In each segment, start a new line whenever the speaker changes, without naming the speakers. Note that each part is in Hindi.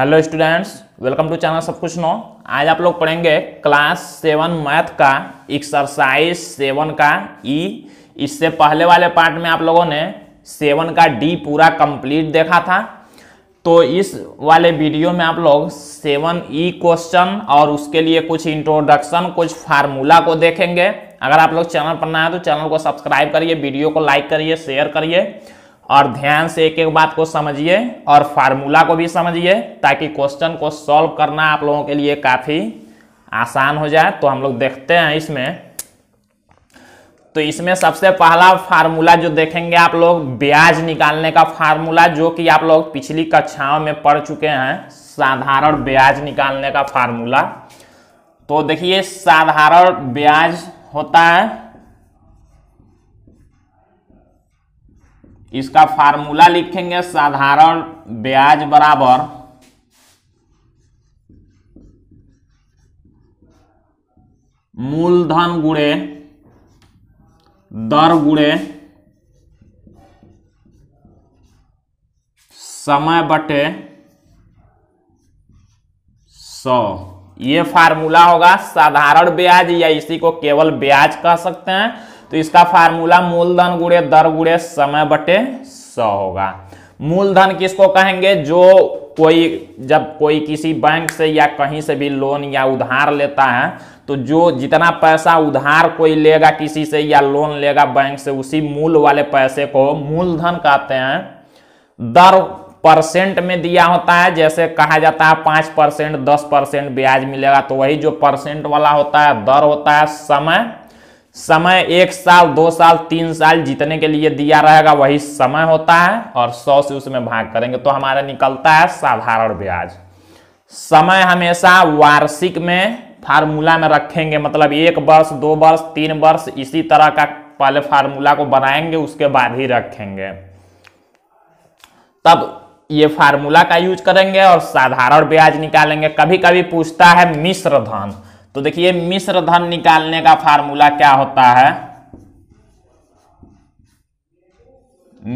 hello students welcome to channel सब कुछ नो आज आप लोग पढ़ेंगे क्लास सेवन मैथ का एक्सरसाइज सेवन का ई इससे पहले वाले पार्ट में आप लोगों ने सेवन का डी पूरा कंप्लीट देखा था तो इस वाले वीडियो में आप लोग सेवन ई क्वेश्चन और उसके लिए कुछ इंट्रोडक्शन कुछ फार्मूला को देखेंगे अगर आप लोग चैनल पर ना है तो चैनल को सब्सक्राइब करिए वीडियो को लाइक करिए शेयर करिए और ध्यान से एक एक बात को समझिए और फार्मूला को भी समझिए ताकि क्वेश्चन को सॉल्व करना आप लोगों के लिए काफ़ी आसान हो जाए तो हम लोग देखते हैं इसमें तो इसमें सबसे पहला फार्मूला जो देखेंगे आप लोग ब्याज निकालने का फार्मूला जो कि आप लोग पिछली कक्षाओं में पढ़ चुके हैं साधारण ब्याज निकालने का फार्मूला तो देखिए साधारण ब्याज होता है इसका फार्मूला लिखेंगे साधारण ब्याज बराबर मूलधन गुणे दर गुणे समय बटे सौ ये फार्मूला होगा साधारण ब्याज या इसी को केवल ब्याज कह सकते हैं तो इसका फार्मूला मूलधन गुड़े दर गुड़े समय बटे सौ होगा मूलधन किसको कहेंगे जो कोई जब कोई किसी बैंक से या कहीं से भी लोन या उधार लेता है तो जो जितना पैसा उधार कोई लेगा किसी से या लोन लेगा बैंक से उसी मूल वाले पैसे को मूलधन कहते हैं दर परसेंट में दिया होता है जैसे कहा जाता है पांच परसेंट दस परसेंट ब्याज मिलेगा तो वही जो परसेंट वाला होता है दर होता है समय समय एक साल दो साल तीन साल जीतने के लिए दिया रहेगा वही समय होता है और सौ से उसमें भाग करेंगे तो हमारा निकलता है साधारण ब्याज समय हमेशा वार्षिक में फार्मूला में रखेंगे मतलब एक वर्ष दो वर्ष तीन वर्ष इसी तरह का पहले फार्मूला को बनाएंगे उसके बाद ही रखेंगे तब ये फार्मूला का यूज करेंगे और साधारण ब्याज निकालेंगे कभी कभी पूछता है मिश्र धन तो देखिए मिश्र धन निकालने का फार्मूला क्या होता है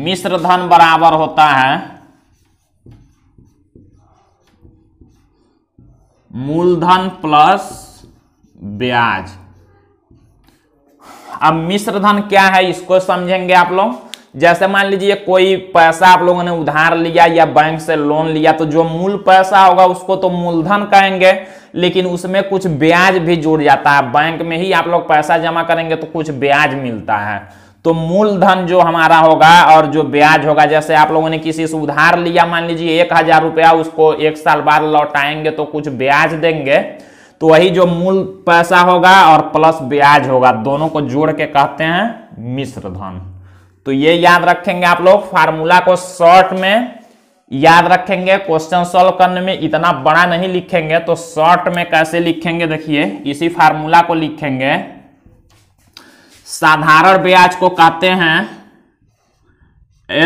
मिश्र धन बराबर होता है मूलधन प्लस ब्याज अब मिश्र धन क्या है इसको समझेंगे आप लोग जैसे मान लीजिए कोई पैसा आप लोगों ने उधार लिया या बैंक से लोन लिया तो जो मूल पैसा होगा उसको तो मूलधन कहेंगे लेकिन उसमें कुछ ब्याज भी जुड़ जाता है बैंक में ही आप लोग पैसा जमा करेंगे तो कुछ ब्याज मिलता है तो मूलधन जो हमारा होगा और जो ब्याज होगा जैसे आप लोगों ने किसी से उधार लिया मान लीजिए एक हजार रुपया उसको एक साल बाद लौटाएंगे तो कुछ ब्याज देंगे तो वही जो मूल पैसा होगा और प्लस ब्याज होगा दोनों को जोड़ के कहते हैं मिश्र धन तो ये याद रखेंगे आप लोग फार्मूला को शॉर्ट में याद रखेंगे क्वेश्चन सॉल्व करने में इतना बड़ा नहीं लिखेंगे तो शॉर्ट में कैसे लिखेंगे देखिए इसी फार्मूला को लिखेंगे साधारण ब्याज को कहते हैं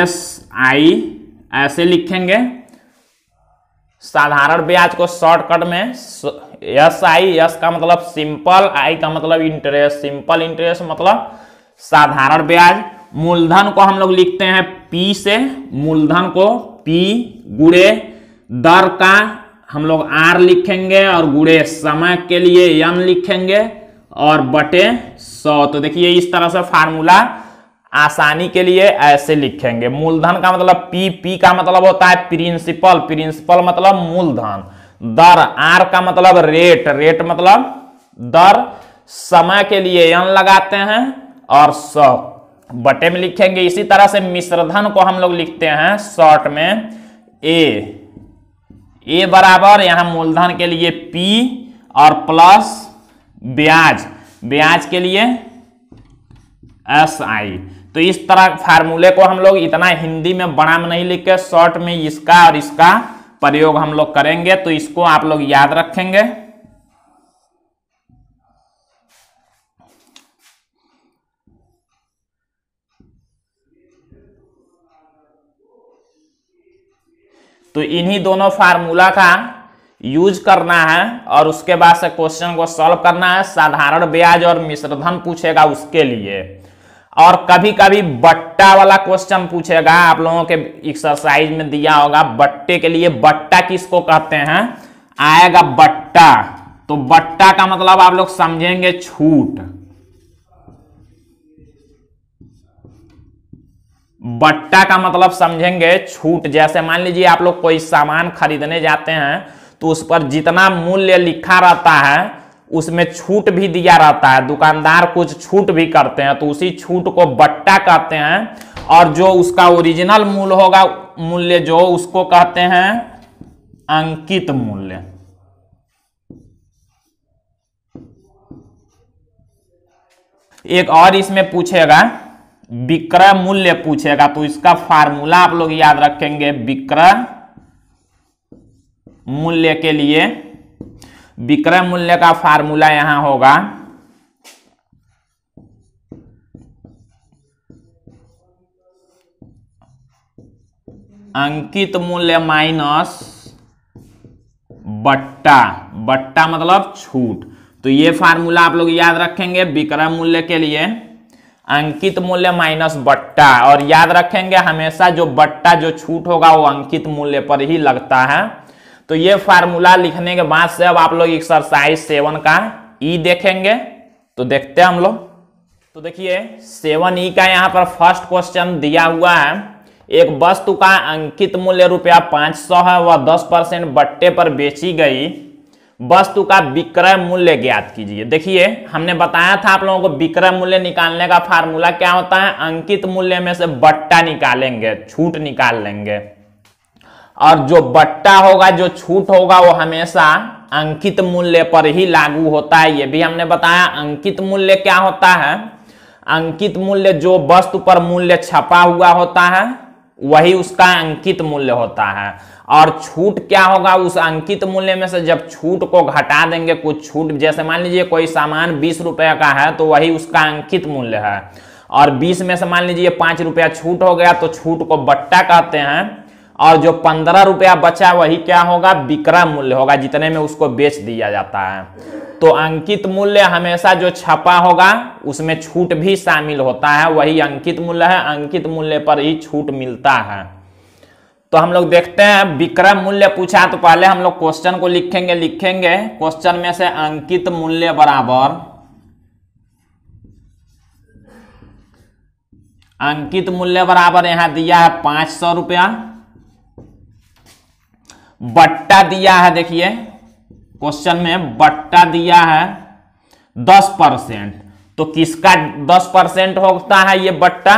एस आई ऐसे लिखेंगे साधारण ब्याज को शॉर्टकट में एस आई एस का मतलब सिंपल आई का मतलब इंटरेस्ट सिंपल इंटरेस्ट मतलब साधारण ब्याज मूलधन को हम लोग लिखते हैं पी से मूलधन को पी गुड़े दर का हम लोग आर लिखेंगे और गुड़े समय के लिए यन लिखेंगे और बटे सौ तो देखिए इस तरह से फार्मूला आसानी के लिए ऐसे लिखेंगे मूलधन का मतलब पी पी का मतलब होता है प्रिंसिपल प्रिंसिपल मतलब मूलधन दर आर का मतलब रेट रेट मतलब दर समय के लिए यन लगाते हैं और सौ बटे में लिखेंगे इसी तरह से मिश्रधन को हम लोग लिखते हैं शॉर्ट में ए ए बराबर यहां मूलधन के लिए पी और प्लस ब्याज ब्याज के लिए एस आई तो इस तरह फार्मूले को हम लोग इतना हिंदी में बड़ा में नहीं लिख के शॉर्ट में इसका और इसका प्रयोग हम लोग करेंगे तो इसको आप लोग याद रखेंगे तो इन्हीं दोनों फार्मूला का यूज करना है और उसके बाद से क्वेश्चन को सॉल्व करना है साधारण ब्याज और मिश्रधन पूछेगा उसके लिए और कभी कभी बट्टा वाला क्वेश्चन पूछेगा आप लोगों के एक्सरसाइज में दिया होगा बट्टे के लिए बट्टा किसको कहते हैं आएगा बट्टा तो बट्टा का मतलब आप लोग समझेंगे छूट बट्टा का मतलब समझेंगे छूट जैसे मान लीजिए आप लोग कोई सामान खरीदने जाते हैं तो उस पर जितना मूल्य लिखा रहता है उसमें छूट भी दिया रहता है दुकानदार कुछ छूट भी करते हैं तो उसी छूट को बट्टा कहते हैं और जो उसका ओरिजिनल मूल्य होगा मूल्य जो उसको कहते हैं अंकित मूल्य एक और इसमें पूछेगा विक्रय मूल्य पूछेगा तो इसका फार्मूला आप लोग याद रखेंगे विक्रय मूल्य के लिए विक्रय मूल्य का फार्मूला यहां होगा अंकित मूल्य माइनस बट्टा बट्टा मतलब छूट तो ये फार्मूला आप लोग याद रखेंगे विक्रय मूल्य के लिए अंकित मूल्य माइनस बट्टा और याद रखेंगे हमेशा जो बट्टा जो छूट होगा वो अंकित मूल्य पर ही लगता है तो ये फार्मूला लिखने के बाद से अब आप लोग एक्सरसाइज सेवन का ई e देखेंगे तो देखते हैं हम लोग तो देखिए सेवन ई e का यहाँ पर फर्स्ट क्वेश्चन दिया हुआ है एक वस्तु का अंकित मूल्य रुपया पाँच सौ है वह दस परसेंट बट्टे पर बेची गई वस्तु का विक्रय मूल्य ज्ञात कीजिए देखिए हमने बताया था आप लोगों को विक्रय मूल्य निकालने का फार्मूला क्या होता है अंकित मूल्य में से बट्टा निकालेंगे छूट निकाल लेंगे और जो बट्टा होगा जो छूट होगा वो हमेशा अंकित मूल्य पर ही लागू होता है ये भी हमने बताया अंकित मूल्य क्या होता है अंकित मूल्य जो वस्तु पर मूल्य छपा हुआ होता है वही उसका अंकित मूल्य होता है और छूट क्या होगा उस अंकित मूल्य में से जब छूट को घटा देंगे कुछ छूट जैसे मान लीजिए कोई सामान बीस रुपये का है तो वही उसका अंकित मूल्य है और बीस में से मान लीजिए पाँच रुपया छूट हो गया तो छूट को बट्टा कहते हैं और जो पंद्रह रुपया बचा वही क्या होगा विक्रय मूल्य होगा जितने में उसको बेच दिया जाता है तो अंकित मूल्य हमेशा जो छपा होगा उसमें छूट भी शामिल होता है वही अंकित मूल्य है अंकित मूल्य पर ही छूट मिलता है तो हम लोग देखते हैं विक्रय मूल्य पूछा तो पहले हम लोग क्वेश्चन को लिखेंगे लिखेंगे क्वेश्चन में से अंकित मूल्य बराबर अंकित मूल्य बराबर यहां दिया है पांच सौ रुपया बट्टा दिया है देखिए क्वेश्चन में बट्टा दिया है दस परसेंट तो किसका दस परसेंट होता है ये बट्टा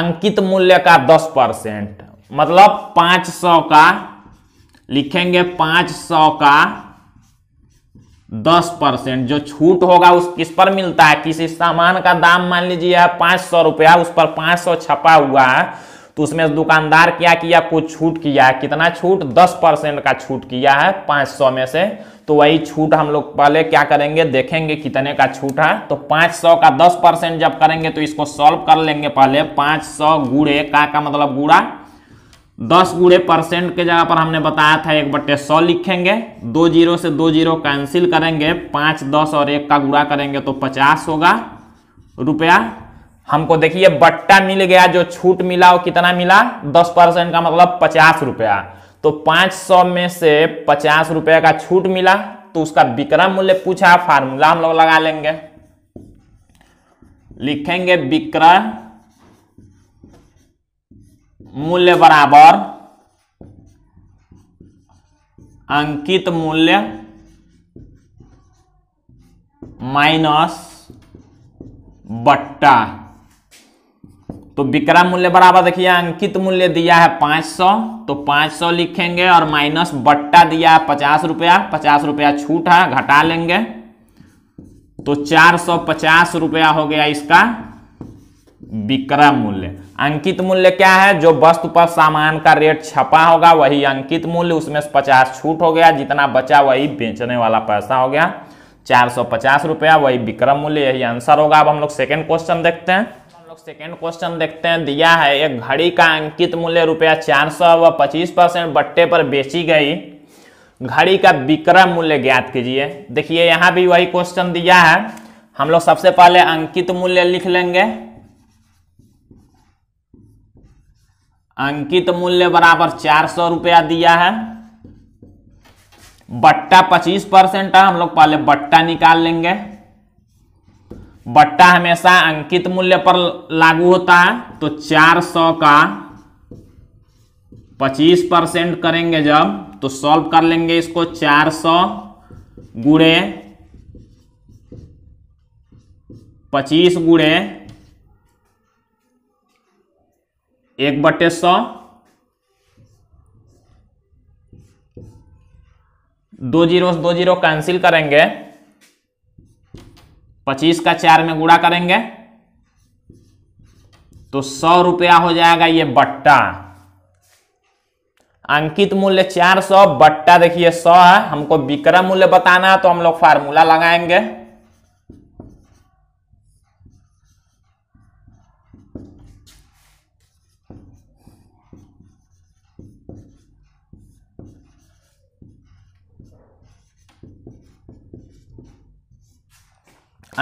अंकित मूल्य का दस परसेंट मतलब पांच सौ का लिखेंगे पांच सौ का दस परसेंट जो छूट होगा उस किस पर मिलता है किसी सामान का दाम मान लीजिए पांच सौ रुपया उस पर पांच सौ छपा हुआ है तो उसमें दुकानदार क्या किया कुछ छूट किया है कितना छूट दस परसेंट का छूट किया है पांच सौ में से तो वही छूट हम लोग पहले क्या करेंगे देखेंगे कितने का छूट है तो पांच सौ का दस परसेंट जब करेंगे तो इसको सॉल्व कर लेंगे पहले पांच सौ गुड़े का का मतलब गुड़ा दस गुड़े परसेंट के जगह पर हमने बताया था एक बट्टे सौ लिखेंगे दो जीरो से दो जीरो कैंसिल करेंगे पाँच दस और एक का गुड़ा करेंगे तो पचास होगा रुपया हमको देखिए बट्टा मिल गया जो छूट मिला वो कितना मिला दस परसेंट का मतलब पचास रुपया तो पांच सौ में से पचास रुपया का छूट मिला तो उसका विक्रम मूल्य पूछा फार्मूला हम लोग लगा लेंगे लिखेंगे विक्रय मूल्य बराबर अंकित मूल्य माइनस बट्टा तो विक्रम मूल्य बराबर देखिए अंकित मूल्य दिया है 500 तो 500 लिखेंगे और माइनस बट्टा दिया है पचास रुपया पचास रुपया छूट है घटा लेंगे तो चार सौ पचास रुपया हो गया इसका विक्रम मूल्य अंकित मूल्य क्या है जो वस्तु पर सामान का रेट छपा होगा वही अंकित मूल्य उसमें से पचास छूट हो गया जितना बचा वही बेचने वाला पैसा हो गया चार सौ पचास रुपया वही विक्रम मूल्य यही आंसर होगा अब हम लोग सेकेंड क्वेश्चन देखते हैं लोग सेकेंड क्वेश्चन देखते हैं दिया है एक घड़ी का अंकित मूल्य रुपया चार सौ व पच्चीस परसेंट बट्टे पर बेची गई घड़ी का विक्रय मूल्य ज्ञात कीजिए देखिए यहाँ भी वही क्वेश्चन दिया है हम लोग सबसे पहले अंकित मूल्य लिख लेंगे अंकित मूल्य बराबर चार सौ रुपया दिया है बट्टा पच्चीस परसेंट है हम लोग पहले बट्टा निकाल लेंगे बट्टा हमेशा अंकित मूल्य पर लागू होता है तो 400 का 25 परसेंट करेंगे जब तो सॉल्व कर लेंगे इसको 400 सौ गुड़े पच्चीस गुड़े एक बटे सौ दो जीरो दो जीरो कैंसिल करेंगे पच्चीस का चार में गुड़ा करेंगे तो सौ रुपया हो जाएगा ये बट्टा अंकित मूल्य चार सौ बट्टा देखिए सौ है हमको विक्रम मूल्य बताना है तो हम लोग फार्मूला लगाएंगे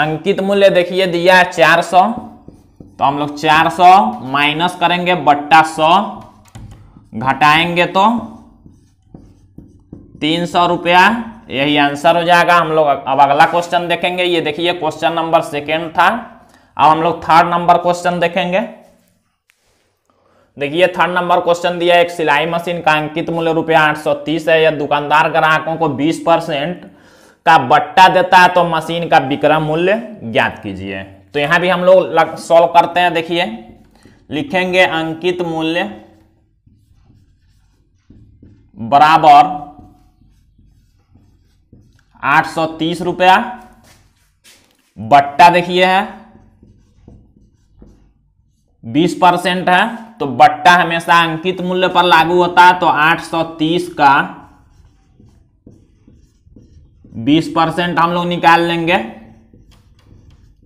अंकित मूल्य देखिए दिया है चार सौ तो हम लोग चार सौ माइनस करेंगे बट्टा सौ घटाएंगे तो तीन सौ रुपया यही आंसर हो जाएगा हम लोग अब अगला क्वेश्चन देखेंगे ये देखिए क्वेश्चन नंबर सेकेंड था अब हम लोग थर्ड नंबर क्वेश्चन देखेंगे देखिए थर्ड नंबर क्वेश्चन दिया एक सिलाई मशीन का अंकित मूल्य रुपया तीस है यह दुकानदार ग्राहकों को 20 परसेंट का बट्टा देता है तो मशीन का विक्रम मूल्य ज्ञात कीजिए तो यहां भी हम लोग सॉल्व करते हैं देखिए लिखेंगे अंकित मूल्य बराबर आठ सौ तीस रुपया बट्टा देखिए है बीस परसेंट है तो बट्टा हमेशा अंकित मूल्य पर लागू होता है तो आठ सौ तीस का बीस परसेंट हम लोग निकाल लेंगे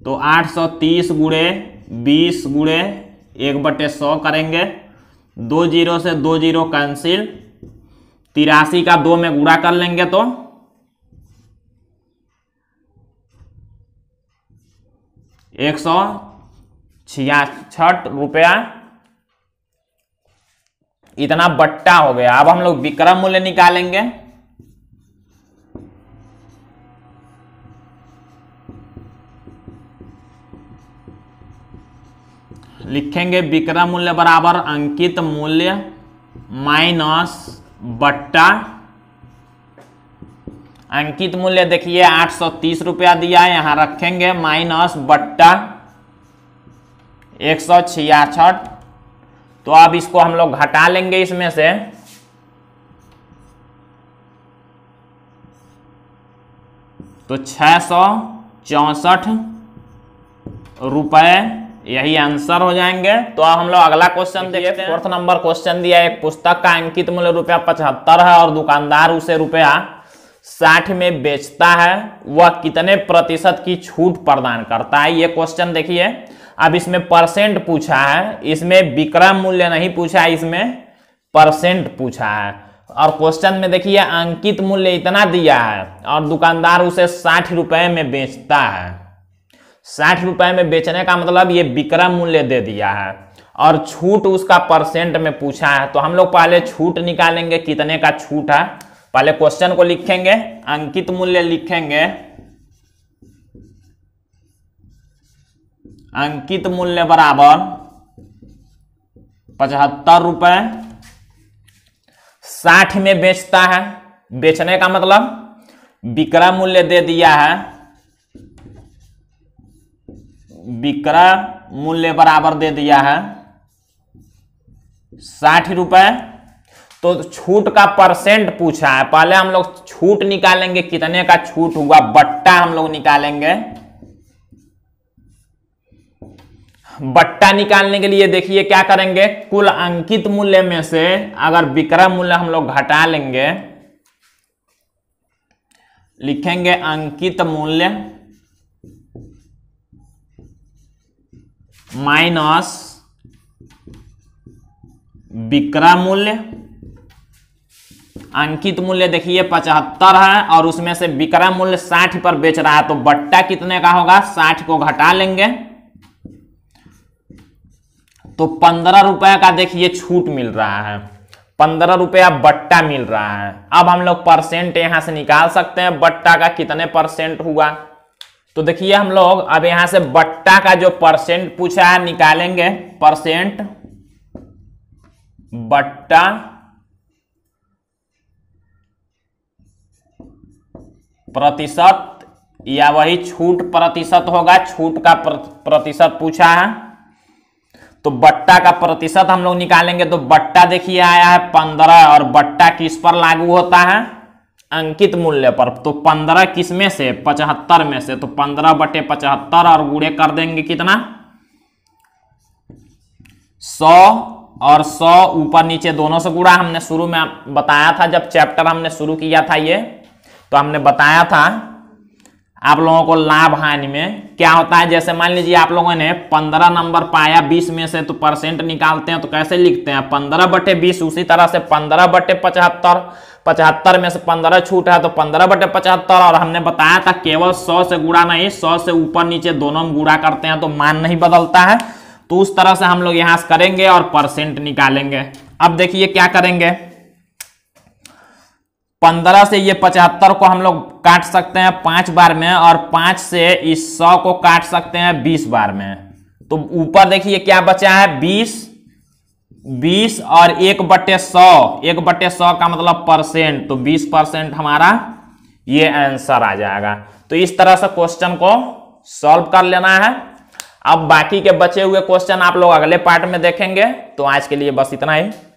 तो आठ सौ तीस गुड़े बीस गुड़े एक बटे सौ करेंगे दो जीरो से दो जीरो कैंसिल तिरासी का दो में गुड़ा कर लेंगे तो एक सौ छियासठ रुपया इतना बट्टा हो गया अब हम लोग विक्रम मूल्य निकालेंगे लिखेंगे विक्रय मूल्य बराबर अंकित मूल्य माइनस बट्टा अंकित मूल्य देखिए आठ सौ तीस रुपया दिया है यहां रखेंगे माइनस बट्टा एक सौ छियासठ तो अब इसको हम लोग घटा लेंगे इसमें से तो छः सौ चौसठ रुपये यही आंसर हो जाएंगे तो अब हम लोग अगला क्वेश्चन देखिए फोर्थ नंबर क्वेश्चन दिया एक पुस्तक का अंकित मूल्य रुपया पचहत्तर है और दुकानदार उसे रुपया साठ में बेचता है वह कितने प्रतिशत की छूट प्रदान करता है ये क्वेश्चन देखिए अब इसमें परसेंट पूछा है इसमें विक्रम मूल्य नहीं पूछा है इसमें परसेंट पूछा है और क्वेश्चन में देखिए अंकित मूल्य इतना दिया है और दुकानदार उसे साठ रुपये में बेचता है साठ रुपए में बेचने का मतलब ये विक्रम मूल्य दे दिया है और छूट उसका परसेंट में पूछा है तो हम लोग पहले छूट निकालेंगे कितने का छूट है पहले क्वेश्चन को लिखेंगे अंकित मूल्य लिखेंगे अंकित मूल्य बराबर पचहत्तर रुपए साठ में बेचता है बेचने का मतलब विक्रम मूल्य दे दिया है विक्रय मूल्य बराबर दे दिया है साठ रुपए तो छूट का परसेंट पूछा है पहले हम लोग छूट निकालेंगे कितने का छूट हुआ बट्टा हम लोग निकालेंगे बट्टा निकालने के लिए देखिए क्या करेंगे कुल अंकित मूल्य में से अगर विक्रय मूल्य हम लोग घटा लेंगे लिखेंगे अंकित मूल्य माइनस विक्रय मूल्य अंकित मूल्य देखिए पचहत्तर है और उसमें से विक्रय मूल्य साठ पर बेच रहा है तो बट्टा कितने का होगा साठ को घटा लेंगे तो पंद्रह रुपए का देखिए छूट मिल रहा है पंद्रह रुपया बट्टा मिल रहा है अब हम लोग परसेंट यहां से निकाल सकते हैं बट्टा का कितने परसेंट हुआ तो देखिए हम लोग अब यहां से बट्टा का जो परसेंट पूछा है निकालेंगे परसेंट बट्टा प्रतिशत या वही छूट प्रतिशत होगा छूट का प्रतिशत पूछा है तो बट्टा का प्रतिशत हम लोग निकालेंगे तो बट्टा देखिए आया है पंद्रह और बट्टा किस पर लागू होता है अंकित मूल्य पर तो पंद्रह किस में से पचहत्तर में से तो पंद्रह बटे पचहत्तर और गुड़े कर देंगे कितना सौ और सौ ऊपर नीचे दोनों से गुड़ा हमने शुरू में बताया था जब चैप्टर हमने शुरू किया था ये तो हमने बताया था आप लोगों को लाभ हानि में क्या होता है जैसे मान लीजिए आप लोगों ने पंद्रह नंबर पाया बीस में से तो परसेंट निकालते हैं तो कैसे लिखते हैं पंद्रह बटे बीस उसी तरह से पंद्रह बटे पचहत्तर पचहत्तर में से पंद्रह छूट है तो पंद्रह बटे पचहत्तर और हमने बताया था केवल सौ से गुड़ा नहीं सौ से ऊपर नीचे दोनों में गुड़ा करते हैं तो मान नहीं बदलता है तो उस तरह से हम लोग यहां से करेंगे और परसेंट निकालेंगे अब देखिए क्या करेंगे पंद्रह से ये पचहत्तर को हम लोग काट सकते हैं पांच बार में और पांच से इस सौ को काट सकते हैं बीस बार में तो ऊपर देखिए क्या बचा है बीस बीस और एक बटे सौ एक बटे सौ का मतलब परसेंट तो बीस परसेंट हमारा ये आंसर आ जाएगा तो इस तरह से क्वेश्चन को सॉल्व कर लेना है अब बाकी के बचे हुए क्वेश्चन आप लोग अगले पार्ट में देखेंगे तो आज के लिए बस इतना ही